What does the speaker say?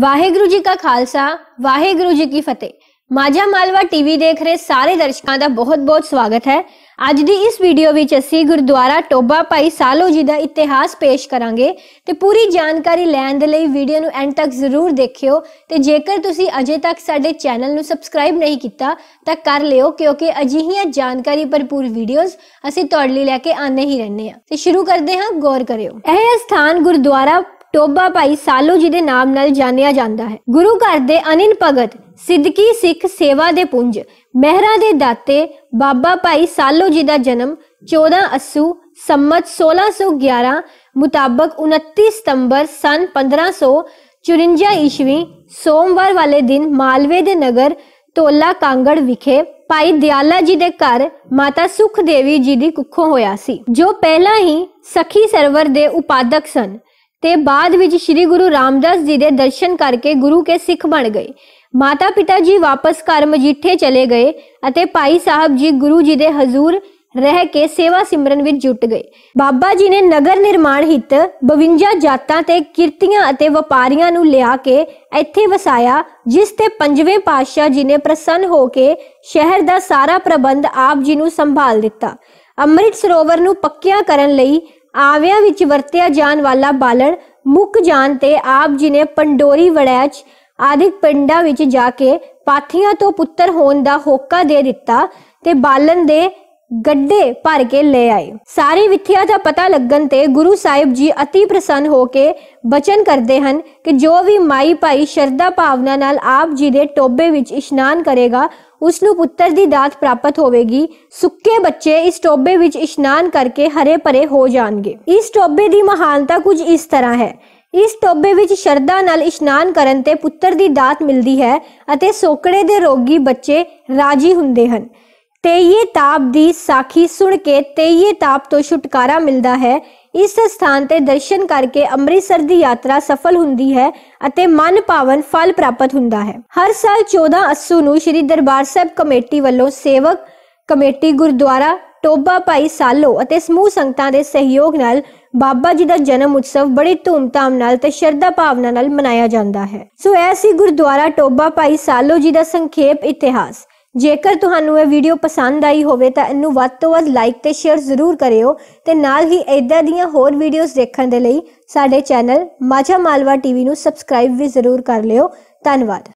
ਵਾਹਿਗੁਰੂ ਜੀ ਕਾ ਖਾਲਸਾ ਵਾਹਿਗੁਰੂ ਜੀ ਕੀ ਫਤਿਹ ਮਾਝਾ ਮਾਲਵਾ ਟੀਵੀ ਦੇਖ ਰਹੇ ਸਾਰੇ ਦਰਸ਼ਕਾਂ ਦਾ ਬਹੁਤ-ਬਹੁਤ ਸਵਾਗਤ ਹੈ ਅੱਜ ਦੀ ਇਸ ਵੀਡੀਓ ਵਿੱਚ ਅਸੀਂ ਗੁਰਦੁਆਰਾ ਟੋਬਾ ਭਾਈ ਸਾਲੋ ਜੀ ਦਾ ਇਤਿਹਾਸ ਪੇਸ਼ ਕਰਾਂਗੇ ਤੇ ਪੂਰੀ ਜਾਣਕਾਰੀ ਲੈਣ ਦੇ ਲਈ ਵੀਡੀਓ ਨੂੰ ਐਂਡ ਤੱਕ ਜ਼ਰੂਰ ਦੇਖਿਓ ਤੇ ਜੇਕਰ ਤੁਸੀਂ ਅਜੇ ਤੱਕ ਸਾਡੇ ਚੈਨਲ ਨੂੰ ਸਬਸਕ੍ਰਾਈਬ ਨਹੀਂ ਕੀਤਾ ਤਾਂ ਕਰ ਲਿਓ ਕਿਉਂਕਿ ਅਜਿਹੀਆਂ ਜਾਣਕਾਰੀ ਭਰਪੂਰ ਵੀਡੀਓਜ਼ ਅਸੀਂ ਤੁਹਾਡੇ ਲਈ ਲੈ ਕੇ ਆਨੇ ਹੀ ਰਹਿੰਨੇ ਆ ਤੇ ਸ਼ੁਰੂ ਕਰਦੇ ਹਾਂ ਗੌਰ ਕਰਿਓ ਇਹ ਸਥਾਨ ਗੁਰਦੁਆਰਾ ਟੋਬਾ ਭਾਈ ਸਾਲੂ ਜੀ ਦੇ ਨਾਮ ਨਾਲ ਜਾਣਿਆ ਜਾਂਦਾ ਹੈ ਗੁਰੂ ਘਰ ਦੇ ਅਨਿਲ ਭਗਤ ਸਿੱਧਕੀ ਸਿੱਖ ਸੇਵਾ ਦੇ ਪੁੰਜ ਮਹਿਰਾ ਦੇ ਦਾਤੇ ਬਾਬਾ ਭਾਈ ਸਾਲੂ ਜੀ ਦਾ ਜਨਮ 14 ਅਸੂ ਸੰਮਤ 1611 ਮੁਤਾਬਕ 29 ਸਤੰਬਰ ਸਨ 1554 ਈਸਵੀ ਸੋਮਵਾਰ ਵਾਲੇ ਦਿਨ ਮਾਲਵੇ ਦੇ ਨਗਰ ਤੋਲਾ ਕਾਂਗੜ ਵਿਖੇ ਭਾਈ ਦਿਆਲਾ ਜੀ ਦੇ ਘਰ ਮਾਤਾ ਸੁਖਦੇਵੀ ਜੀ ਦੀ ਕੁੱਖੋਂ ਹੋਇਆ ਸੀ ਜੋ ਪਹਿਲਾਂ ਹੀ ਸਖੀ ਸਰਵਰ ਦੇ ਉਪਾਦਕ ਸਨ ਤੇ ਬਾਅਦ ਵਿੱਚ ਸ੍ਰੀ ਗੁਰੂ ਰਾਮਦਾਸ ਜੀ ਦੇ ਦਰਸ਼ਨ ਕਰਕੇ ਗੁਰੂ ਕੇ ਸਿੱਖ ਬਣ ਗਏ ਮਾਤਾ ਪਿਤਾ ਜੀ ਵਾਪਸ ਘਰ ਮਜੀਠੇ ਚਲੇ ਗਏ ਅਤੇ ਭਾਈ ਸਾਹਿਬ ਜੀ ਗੁਰੂ ਜੀ ਦੇ ਹਜ਼ੂਰ ਰਹਿ ਕੇ ਸੇਵਾ ਸਿਮਰਨ ਵਿੱਚ ਜੁਟ ਗਏ ਬਾਬਾ ਜੀ ਨੇ ਨਗਰ ਨਿਰਮਾਣ ਹਿੱਤ 52 ਜਾਤਾਂ ਤੇ ਕਿਰਤੀਆਂ ਅਤੇ ਵਪਾਰੀਆਂ ਨੂੰ ਲਿਆ ਕੇ ਇੱਥੇ ਵਸਾਇਆ ਜਿਸ ਤੇ ਪੰਜਵੇਂ ਪਾਤਸ਼ਾਹ ਜੀ ਨੇ ਪ੍ਰਸੰਨ ਹੋ ਕੇ ਸ਼ਹਿਰ ਦਾ ਸਾਰਾ ਪ੍ਰਬੰਧ ਆਪ ਜੀ ਨੂੰ ਸੰਭਾਲ ਦਿੱਤਾ ਅੰਮ੍ਰਿਤ ਸਰੋਵਰ ਨੂੰ ਪੱਕਿਆ ਕਰਨ ਲਈ ਆਵਿਆਂ ਵਿੱਚ ਵਰਤਿਆ ਜਾਣ ਵਾਲਾ ਬਾਲਣ ਮੁੱਕ ਜਾਣ ਤੇ ਆਪ ਜੀ ਨੇ ਪੰਡੋਰੀ ਵੜੈਚ ਆਦਿਕ ਪਿੰਡਾਂ ਵਿੱਚ ਜਾ ਕੇ ਪਾਥੀਆਂ ਤੋਂ ਪੁੱਤਰ ਹੋਣ ਦਾ ਹੋਕਾ ਦੇ ਦਿੱਤਾ ਤੇ ਬਾਲਣ ਦੇ ਗੱਡੇ ਭਰ ਕੇ ਲੈ ਆਏ ਸਾਰੀ ਵਿਥਿਆ ਦਾ ਪਤਾ ਲੱਗਣ ਤੇ ਗੁਰੂ ਸਾਹਿਬ ਜੀ ਅਤੀ ਪ੍ਰਸੰਨ ਹੋ ਕੇ ਬਚਨ ਕਰਦੇ ਹਨ ਕਿ ਜੋ ਵੀ ਮਾਈ ਭਾਈ ਸ਼ਰਧਾ ਭਾਵਨਾ ਨਾਲ ਆਪ ਜੀ ਦੇ ਟੋਬੇ ਵਿੱਚ ਇਸ਼ਨਾਨ ਕਰੇਗਾ ਉਸ ਨੂੰ ਪੁੱਤਰ ਦੀ ਦਾਤ ਪ੍ਰਾਪਤ ਹੋਵੇਗੀ ਸੁੱਕੇ ਬੱਚੇ ਇਸ ਟੋਬੇ ਵਿੱਚ ਇਸ਼ਨਾਨ ਕਰਕੇ ਹਰੇ ਭਰੇ ਹੋ ਜਾਣਗੇ ਇਸ ਟੋਬੇ ਦੀ ਮਹਾਨਤਾ ਕੁਝ ਇਸ ਤਰ੍ਹਾਂ ਹੈ ਇਸ ਟੋਬੇ ਵਿੱਚ ਸ਼ਰਧਾ ਨਾਲ ਇਸ਼ਨਾਨ ਕਰਨ ਤੇ ਪੁੱਤਰ ਦੀ ਦਾਤ ਮਿਲਦੀ ਹੈ ਅਤੇ ਸੋਕੜੇ ਦੇ ਰੋਗੀ ਬੱਚੇ ਰਾਜੀ ਹੁੰਦੇ ਹਨ ਤੇਈਏ ਤਾਪ ਦੀ ਸਾਖੀ ਸੁਣ ਕੇ ਤੇਈਏ ਤਾਪ ਤੋਂ ਛੁਟਕਾਰਾ ਮਿਲਦਾ ਹੈ ਇਸ ਸਥਾਨ ਤੇ ਦਰਸ਼ਨ ਕਰਕੇ ਅੰਮ੍ਰਿਤਸਰ ਦੀ ਯਾਤਰਾ ਸਫਲ ਹੁੰਦੀ ਹੈ ਅਤੇ ਮਨ ਪਾਵਨ ਫਲ ਪ੍ਰਾਪਤ ਹੁੰਦਾ ਹੈ ਹਰ ਸਾਲ 14 ਅਸੂ ਨੂੰ ਸ੍ਰੀ ਦਰਬਾਰ ਸਾਹਿਬ ਕਮੇਟੀ ਵੱਲੋਂ ਸੇਵਕ ਕਮੇਟੀ ਗੁਰਦੁਆਰਾ ਟੋਬਾ ਭਾਈ ਸਾਲੋ ਅਤੇ ਸਮੂਹ ਸੰਗਤਾਂ ਦੇ ਸਹਿਯੋਗ ਨਾਲ ਬਾਬਾ ਜੀ ਦਾ ਜਨਮ ਉਤਸਵ ਬੜੀ ਧੂਮਧਾਮ ਨਾਲ ਤੇ ਸ਼ਰਧਾ ਭਾਵਨਾ ਨਾਲ ਮਨਾਇਆ ਜਾਂਦਾ ਹੈ ਸੋ ਐਸੀ ਗੁਰਦੁਆਰਾ ਟੋਬਾ ਭਾਈ ਸਾਲੋ ਜੀ ਦਾ ਸੰਖੇਪ ਇਤਿਹਾਸ ਜੇਕਰ ਤੁਹਾਨੂੰ ਇਹ ਵੀਡੀਓ ਪਸੰਦ ਆਈ ਹੋਵੇ ਤਾਂ ਇਹਨੂੰ ਵੱਧ ਤੋਂ ਵੱਧ ਲਾਈਕ ਤੇ ਸ਼ੇਅਰ ਜ਼ਰੂਰ ਕਰਿਓ ਤੇ ਨਾਲ ਹੀ ਇਦਾਂ ਦੀਆਂ ਹੋਰ ਵੀਡੀਓਜ਼ ਦੇਖਣ ਦੇ ਲਈ ਸਾਡੇ ਚੈਨਲ ਮਾਝਾ ਮਾਲਵਾ ਟੀਵੀ ਨੂੰ ਸਬਸਕ੍ਰਾਈਬ ਵੀ ਜ਼ਰੂਰ ਕਰ ਲਿਓ ਧੰਨਵਾਦ